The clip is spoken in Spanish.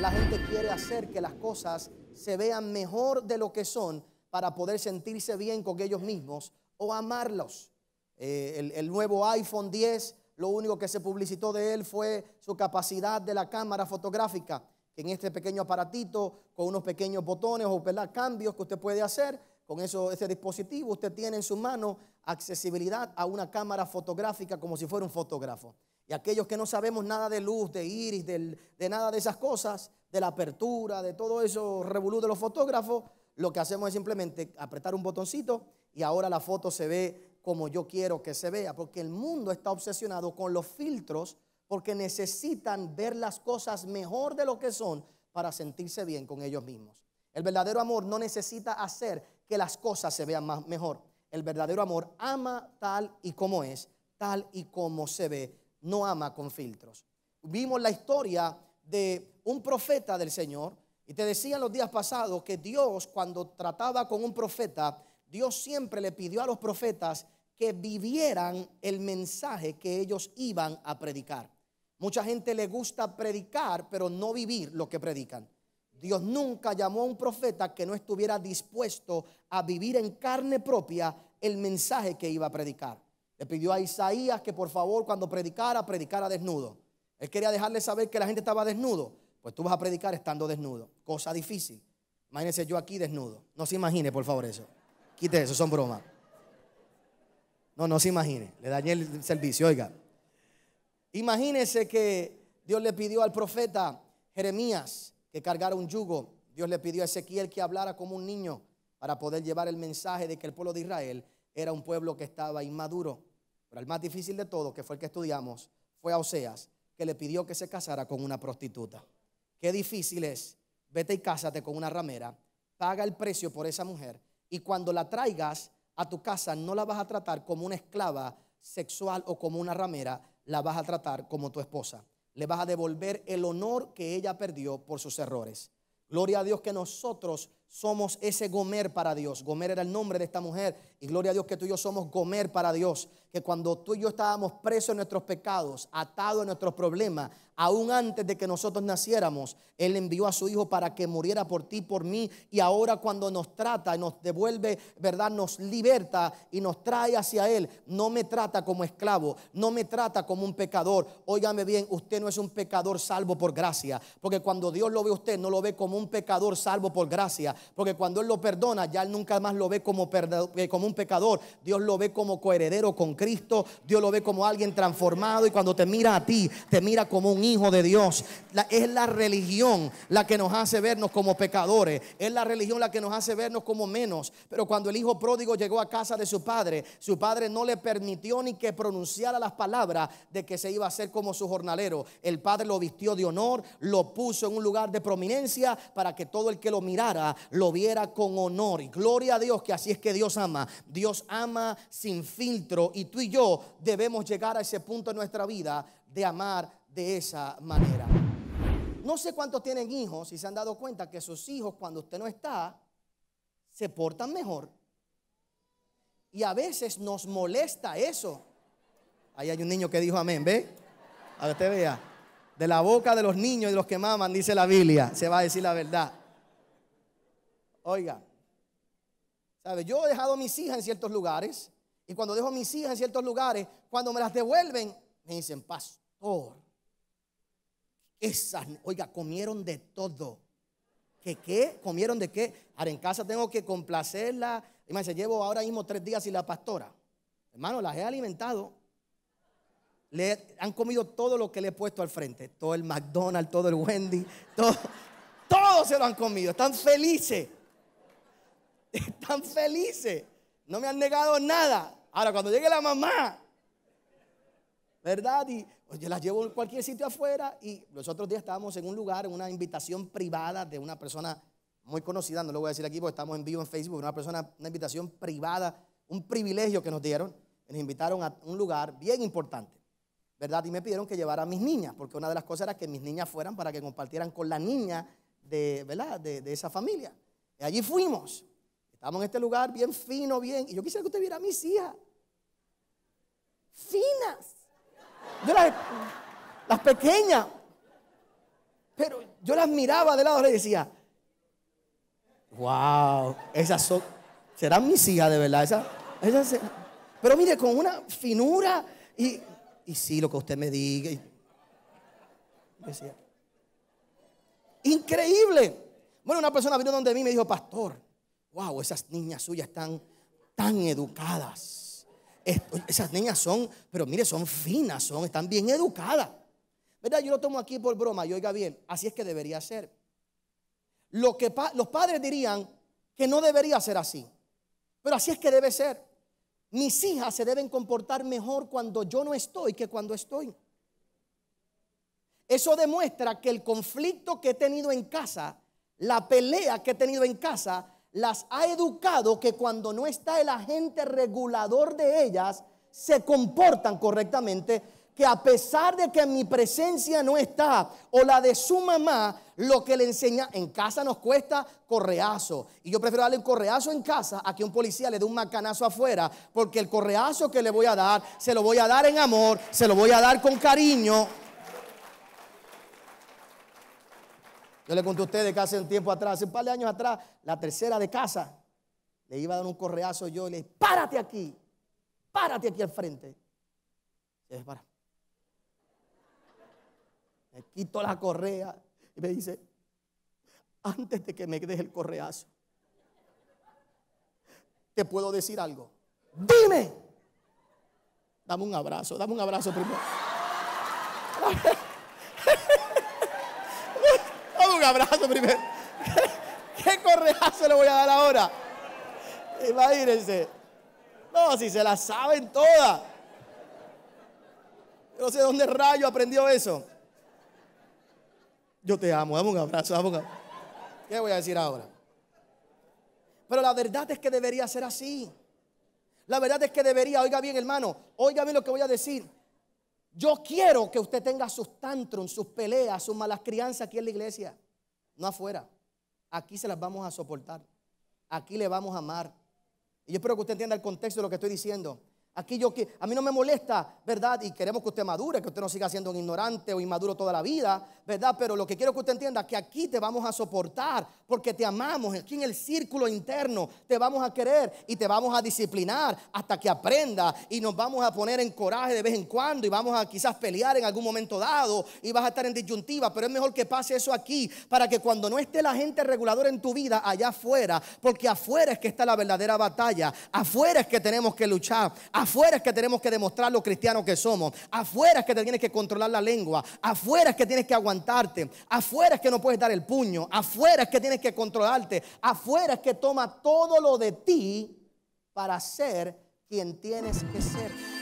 La gente quiere hacer que las cosas se vean mejor de lo que son para poder sentirse bien con ellos mismos o amarlos. Eh, el, nuevo iPhone 10, lo único que se publicitó de él fue su capacidad de la cámara fotográfica en este pequeño aparatito con unos pequeños botones o cambios que usted puede hacer con eso, ese dispositivo, usted tiene en su mano accesibilidad a una cámara fotográfica como si fuera un fotógrafo. Y aquellos que no sabemos nada de luz, de iris, de, nada de esas cosas, de la apertura, de todo eso revolú de los fotógrafos, lo que hacemos es simplemente apretar un botoncito y ahora la foto se ve como yo quiero que se vea, porque el mundo está obsesionado con los filtros, porque necesitan ver las cosas mejor de lo que son para sentirse bien con ellos mismos. El verdadero amor no necesita hacer que las cosas se vean mejor. El verdadero amor ama tal y como es, tal y como se ve no ama con filtros. Vimos la historia de un profeta del Señor y te decía los días pasados que Dios cuando trataba con un profeta, Dios siempre le pidió a los profetas que vivieran el mensaje que ellos iban a predicar. Mucha gente le gusta predicar, pero no vivir lo que predican. Dios nunca llamó a un profeta que no estuviera dispuesto a vivir en carne propia el mensaje que iba a predicar le pidió a Isaías que por favor cuando predicara, predicara desnudo. Él quería dejarle saber que la gente estaba desnudo. Pues tú vas a predicar estando desnudo. Cosa difícil. Imagínense yo aquí desnudo. No se imagine, por favor, eso. Quite eso, son bromas. No, no se imagine. Le dañé el servicio, oiga. Imagínense que Dios le pidió al profeta Jeremías que cargara un yugo. Dios le pidió a Ezequiel que hablara como un niño para poder llevar el mensaje de que el pueblo de Israel era un pueblo que estaba inmaduro. Pero el más difícil de todo, que fue el que estudiamos, fue a Oseas, que le pidió que se casara con una prostituta. Qué difícil es. Vete y cásate con una ramera, paga el precio por esa mujer y cuando la traigas a tu casa no la vas a tratar como una esclava sexual o como una ramera, la vas a tratar como tu esposa. Le vas a devolver el honor que ella perdió por sus errores. Gloria a Dios que nosotros somos ese Gomer para Dios. Gomer era el nombre de esta mujer. Y gloria a Dios que tú y yo somos Gomer para Dios. Que cuando tú y yo estábamos presos en nuestros pecados, atados en nuestros problemas, aún antes de que nosotros naciéramos, Él envió a su Hijo para que muriera por ti, por mí, y ahora cuando nos trata, nos devuelve, ¿verdad? Nos liberta y nos trae hacia Él. No me trata como esclavo, no me trata como un pecador. Óigame bien, usted no es un pecador salvo por gracia, porque cuando Dios lo ve a usted, no lo ve como un pecador salvo por gracia, porque cuando Él lo perdona, ya Él nunca más lo ve como, eh, como un pecador, Dios lo ve como coheredero con Cristo, Dios lo ve como alguien transformado y cuando te mira a ti, te mira como un hijo de Dios. es la religión la que nos hace vernos como pecadores. Es la religión la que nos hace vernos como menos. Pero cuando el hijo pródigo llegó a casa de su padre, su padre no le permitió ni que pronunciara las palabras de que se iba a hacer como su jornalero. El padre lo vistió de honor, lo puso en un lugar de prominencia para que todo el que lo mirara lo viera con honor. Y gloria a Dios que así es que Dios ama. Dios ama sin filtro y tú y yo debemos llegar a ese punto en nuestra vida de amar de esa manera. No sé cuántos tienen hijos y se han dado cuenta que sus hijos cuando usted no está se portan mejor. Y a veces nos molesta eso. Ahí hay un niño que dijo amén, ¿ve? A ver, usted vea. De la boca de los niños y de los que maman, dice la Biblia, se va a decir la verdad. Oiga, ¿sabe? Yo he dejado a mis hijas en ciertos lugares y cuando dejo a mis hijas en ciertos lugares, cuando me las devuelven, me dicen, pastor, esas, oiga, comieron de todo. ¿Qué qué? ¿Comieron de qué? Ahora en casa tengo que complacerla. y Imagínense, llevo ahora mismo tres días sin la pastora. Hermano, las he alimentado. Le han comido todo lo que le he puesto al frente. Todo el McDonald's, todo el Wendy, todo, todo se lo han comido. Están felices. Están felices. No me han negado nada. Ahora, cuando llegue la mamá, ¿verdad? Y pues, yo las llevo en cualquier sitio afuera. Y los otros días estábamos en un lugar, en una invitación privada de una persona muy conocida, no lo voy a decir aquí porque estamos en vivo en Facebook, una persona, una invitación privada, un privilegio que nos dieron. Nos invitaron a un lugar bien importante, ¿verdad? Y me pidieron que llevara a mis niñas, porque una de las cosas era que mis niñas fueran para que compartieran con la niña de, ¿verdad? De, de esa familia. Y allí fuimos. Estábamos en este lugar bien fino, bien. Y yo quisiera que usted viera a mis hijas. Finas yo las, pequeñas. Pero yo las miraba de lado y decía, wow, esas serán mis hijas de verdad. Esas, pero mire, con una finura y, y sí, lo que usted me diga. increíble. Bueno, una persona vino donde mí y me dijo, pastor, wow, esas niñas suyas están tan educadas esas niñas son, pero mire, son finas, son, están bien educadas. ¿Verdad? Yo lo tomo aquí por broma y oiga bien, así es que debería ser. Lo que los padres dirían que no debería ser así, pero así es que debe ser. Mis hijas se deben comportar mejor cuando yo no estoy que cuando estoy. Eso demuestra que el conflicto que he tenido en casa, la pelea que he tenido en casa, las ha educado que cuando no está el agente regulador de ellas, se comportan correctamente, que a pesar de que mi presencia no está o la de su mamá, lo que le enseña en casa nos cuesta correazo. Y yo prefiero darle un correazo en casa a que un policía le dé un macanazo afuera, porque el correazo que le voy a dar, se lo voy a dar en amor, se lo voy a dar con cariño. Yo le conté a ustedes que hace un tiempo atrás, hace un par de años atrás, la tercera de casa, le iba a dar un correazo yo y le dije, párate aquí, párate aquí al frente. Se para. Me quito la correa y me dice, antes de que me deje el correazo, te puedo decir algo. Dime. Dame un abrazo, dame un abrazo primero abrazo primero. ¿Qué, correazo le voy a dar ahora? Imagínense. No, si se la saben todas. No sé dónde rayo aprendió eso. Yo te amo, dame un abrazo, dame un abrazo. ¿Qué voy a decir ahora? Pero la verdad es que debería ser así. La verdad es que debería, oiga bien hermano, oiga bien lo que voy a decir. Yo quiero que usted tenga sus tantrums, sus peleas, sus malas crianzas aquí en la iglesia no afuera. Aquí se las vamos a soportar. Aquí le vamos a amar. Y yo espero que usted entienda el contexto de lo que estoy diciendo. Aquello que a mí no me molesta, ¿verdad? Y queremos que usted madure, que usted no siga siendo un ignorante o inmaduro toda la vida, ¿verdad? Pero lo que quiero que usted entienda es que aquí te vamos a soportar porque te amamos, aquí en el círculo interno te vamos a querer y te vamos a disciplinar hasta que aprenda y nos vamos a poner en coraje de vez en cuando y vamos a quizás pelear en algún momento dado y vas a estar en disyuntiva, pero es mejor que pase eso aquí para que cuando no esté la gente reguladora en tu vida allá afuera, porque afuera es que está la verdadera batalla, afuera es que tenemos que luchar. Afuera es que tenemos que demostrar lo cristianos que somos. Afuera es que te tienes que controlar la lengua. Afuera es que tienes que aguantarte. Afuera es que no puedes dar el puño. Afuera es que tienes que controlarte. Afuera es que toma todo lo de ti para ser quien tienes que ser.